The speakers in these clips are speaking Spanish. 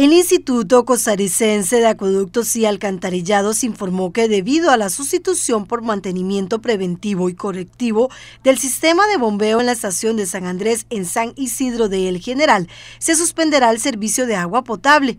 El Instituto Costarricense de Acueductos y Alcantarillados informó que debido a la sustitución por mantenimiento preventivo y correctivo del sistema de bombeo en la estación de San Andrés en San Isidro de El General, se suspenderá el servicio de agua potable.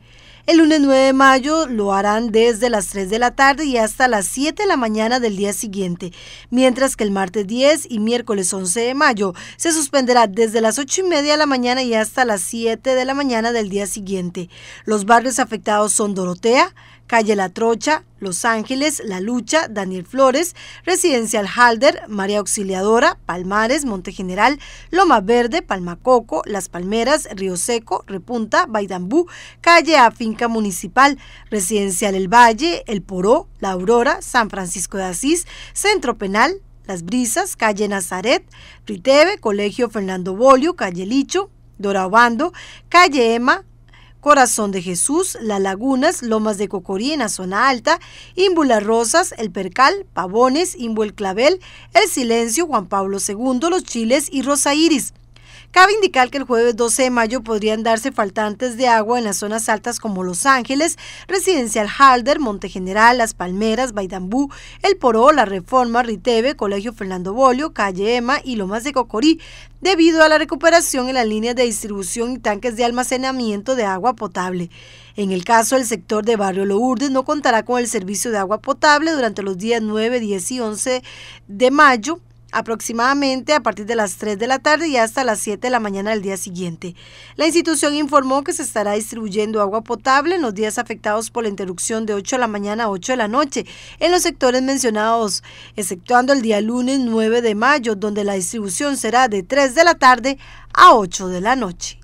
El lunes 9 de mayo lo harán desde las 3 de la tarde y hasta las 7 de la mañana del día siguiente, mientras que el martes 10 y miércoles 11 de mayo se suspenderá desde las 8 y media de la mañana y hasta las 7 de la mañana del día siguiente. Los barrios afectados son Dorotea, Calle La Trocha, Los Ángeles, La Lucha, Daniel Flores, Residencial Halder, María Auxiliadora, Palmares, Monte General, Loma Verde, Palmacoco, Las Palmeras, Río Seco, Repunta, Baidambú, Calle a Finca Municipal, Residencial El Valle, El Poró, La Aurora, San Francisco de Asís, Centro Penal, Las Brisas, Calle Nazaret, Riteve, Colegio Fernando Bolio, Calle Licho, Dorabando, Calle Ema, Corazón de Jesús, Las Lagunas, Lomas de Cocorí en la zona alta, Ímbula Rosas, El Percal, Pavones, Imbu el Clavel, El Silencio, Juan Pablo II, Los Chiles y Rosa Iris. Cabe indicar que el jueves 12 de mayo podrían darse faltantes de agua en las zonas altas como Los Ángeles, Residencial Halder, General, Las Palmeras, Baidambú, El Poró, La Reforma, Riteve, Colegio Fernando Bolio, Calle Ema y Lomas de Cocorí, debido a la recuperación en las líneas de distribución y tanques de almacenamiento de agua potable. En el caso del sector de Barrio Lourdes no contará con el servicio de agua potable durante los días 9, 10 y 11 de mayo aproximadamente a partir de las 3 de la tarde y hasta las 7 de la mañana del día siguiente. La institución informó que se estará distribuyendo agua potable en los días afectados por la interrupción de 8 de la mañana a 8 de la noche en los sectores mencionados, exceptuando el día lunes 9 de mayo, donde la distribución será de 3 de la tarde a 8 de la noche.